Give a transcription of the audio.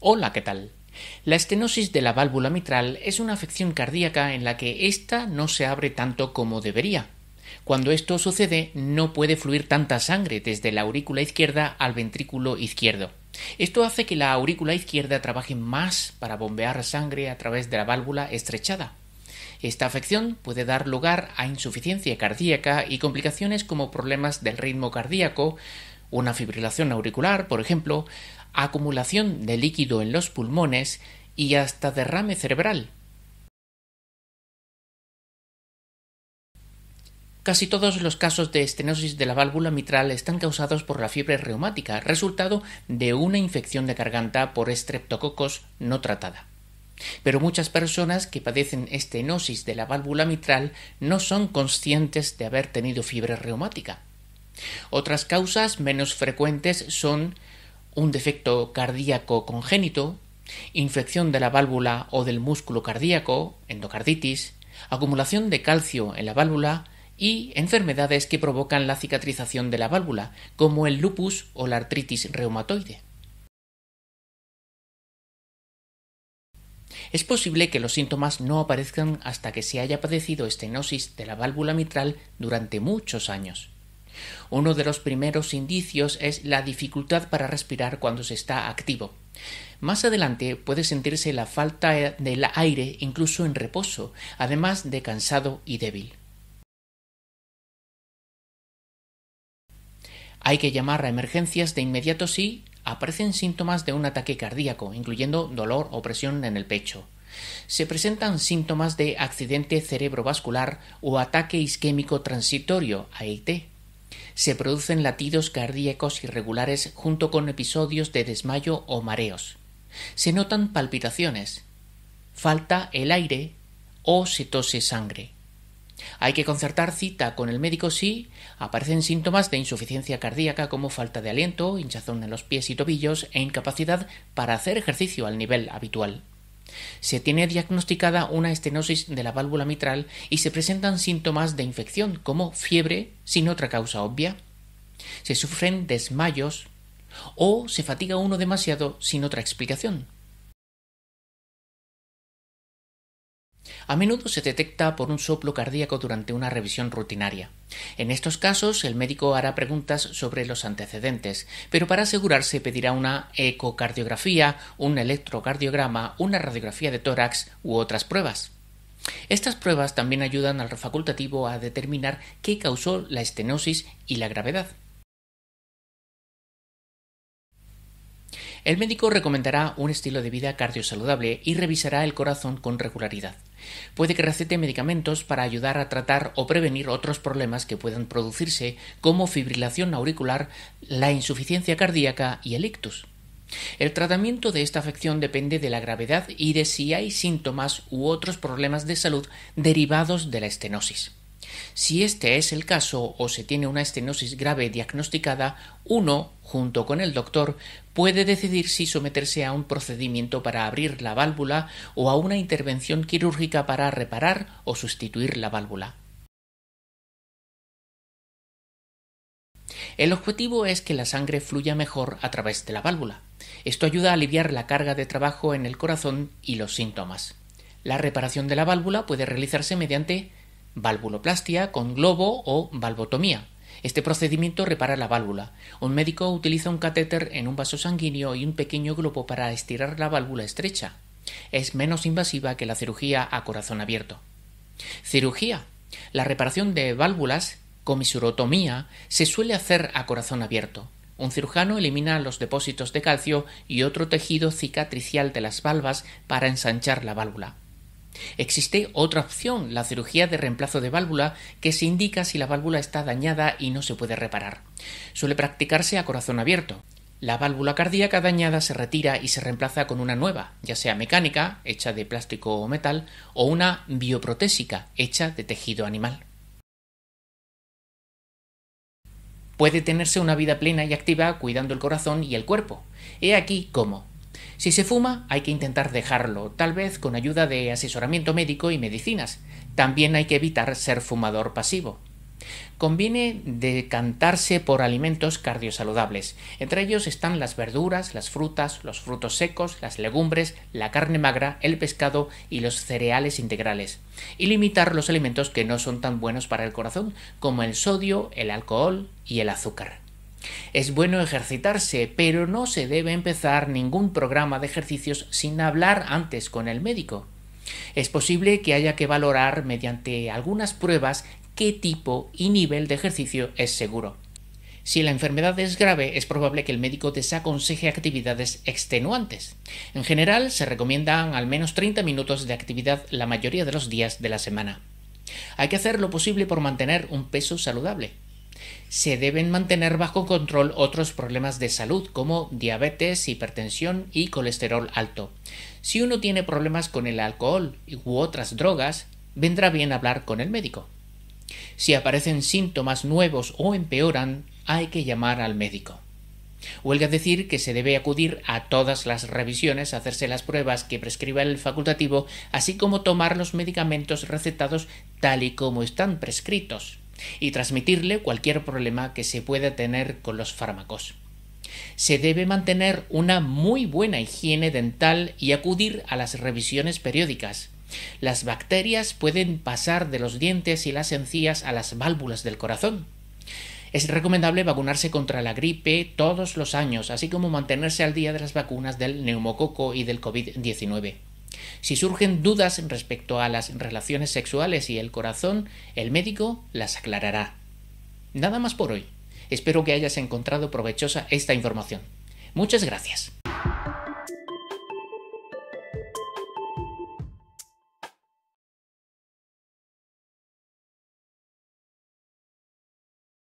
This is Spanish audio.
Hola, ¿qué tal? La estenosis de la válvula mitral es una afección cardíaca en la que ésta no se abre tanto como debería. Cuando esto sucede, no puede fluir tanta sangre desde la aurícula izquierda al ventrículo izquierdo. Esto hace que la aurícula izquierda trabaje más para bombear sangre a través de la válvula estrechada. Esta afección puede dar lugar a insuficiencia cardíaca y complicaciones como problemas del ritmo cardíaco, una fibrilación auricular, por ejemplo, acumulación de líquido en los pulmones y hasta derrame cerebral. Casi todos los casos de estenosis de la válvula mitral están causados por la fiebre reumática, resultado de una infección de garganta por estreptococos no tratada. Pero muchas personas que padecen estenosis de la válvula mitral no son conscientes de haber tenido fiebre reumática. Otras causas menos frecuentes son un defecto cardíaco congénito, infección de la válvula o del músculo cardíaco, endocarditis, acumulación de calcio en la válvula y enfermedades que provocan la cicatrización de la válvula, como el lupus o la artritis reumatoide. Es posible que los síntomas no aparezcan hasta que se haya padecido estenosis de la válvula mitral durante muchos años. Uno de los primeros indicios es la dificultad para respirar cuando se está activo. Más adelante puede sentirse la falta del aire incluso en reposo, además de cansado y débil. Hay que llamar a emergencias de inmediato si aparecen síntomas de un ataque cardíaco, incluyendo dolor o presión en el pecho. Se presentan síntomas de accidente cerebrovascular o ataque isquémico transitorio, AIT se producen latidos cardíacos irregulares junto con episodios de desmayo o mareos. Se notan palpitaciones, falta el aire o se tose sangre. Hay que concertar cita con el médico si aparecen síntomas de insuficiencia cardíaca como falta de aliento, hinchazón en los pies y tobillos e incapacidad para hacer ejercicio al nivel habitual. Se tiene diagnosticada una estenosis de la válvula mitral y se presentan síntomas de infección como fiebre sin otra causa obvia. Se sufren desmayos o se fatiga uno demasiado sin otra explicación. A menudo se detecta por un soplo cardíaco durante una revisión rutinaria. En estos casos, el médico hará preguntas sobre los antecedentes, pero para asegurarse pedirá una ecocardiografía, un electrocardiograma, una radiografía de tórax u otras pruebas. Estas pruebas también ayudan al facultativo a determinar qué causó la estenosis y la gravedad. El médico recomendará un estilo de vida cardiosaludable y revisará el corazón con regularidad. Puede que recete medicamentos para ayudar a tratar o prevenir otros problemas que puedan producirse, como fibrilación auricular, la insuficiencia cardíaca y el ictus. El tratamiento de esta afección depende de la gravedad y de si hay síntomas u otros problemas de salud derivados de la estenosis. Si este es el caso o se tiene una estenosis grave diagnosticada, uno, junto con el doctor, puede decidir si someterse a un procedimiento para abrir la válvula o a una intervención quirúrgica para reparar o sustituir la válvula. El objetivo es que la sangre fluya mejor a través de la válvula. Esto ayuda a aliviar la carga de trabajo en el corazón y los síntomas. La reparación de la válvula puede realizarse mediante valvuloplastia con globo o valvotomía. Este procedimiento repara la válvula. Un médico utiliza un catéter en un vaso sanguíneo y un pequeño globo para estirar la válvula estrecha. Es menos invasiva que la cirugía a corazón abierto. Cirugía. La reparación de válvulas, comisurotomía, se suele hacer a corazón abierto. Un cirujano elimina los depósitos de calcio y otro tejido cicatricial de las valvas para ensanchar la válvula. Existe otra opción, la cirugía de reemplazo de válvula, que se indica si la válvula está dañada y no se puede reparar. Suele practicarse a corazón abierto. La válvula cardíaca dañada se retira y se reemplaza con una nueva, ya sea mecánica, hecha de plástico o metal, o una bioprotésica, hecha de tejido animal. Puede tenerse una vida plena y activa cuidando el corazón y el cuerpo. He aquí cómo si se fuma, hay que intentar dejarlo, tal vez con ayuda de asesoramiento médico y medicinas. También hay que evitar ser fumador pasivo. Conviene decantarse por alimentos cardiosaludables. Entre ellos están las verduras, las frutas, los frutos secos, las legumbres, la carne magra, el pescado y los cereales integrales. Y limitar los alimentos que no son tan buenos para el corazón, como el sodio, el alcohol y el azúcar. Es bueno ejercitarse, pero no se debe empezar ningún programa de ejercicios sin hablar antes con el médico. Es posible que haya que valorar mediante algunas pruebas qué tipo y nivel de ejercicio es seguro. Si la enfermedad es grave, es probable que el médico desaconseje actividades extenuantes. En general, se recomiendan al menos 30 minutos de actividad la mayoría de los días de la semana. Hay que hacer lo posible por mantener un peso saludable se deben mantener bajo control otros problemas de salud como diabetes, hipertensión y colesterol alto. Si uno tiene problemas con el alcohol u otras drogas, vendrá bien hablar con el médico. Si aparecen síntomas nuevos o empeoran, hay que llamar al médico. Huelga decir que se debe acudir a todas las revisiones, hacerse las pruebas que prescriba el facultativo, así como tomar los medicamentos recetados tal y como están prescritos y transmitirle cualquier problema que se pueda tener con los fármacos. Se debe mantener una muy buena higiene dental y acudir a las revisiones periódicas. Las bacterias pueden pasar de los dientes y las encías a las válvulas del corazón. Es recomendable vacunarse contra la gripe todos los años, así como mantenerse al día de las vacunas del neumococo y del COVID-19. Si surgen dudas respecto a las relaciones sexuales y el corazón, el médico las aclarará. Nada más por hoy. Espero que hayas encontrado provechosa esta información. Muchas gracias.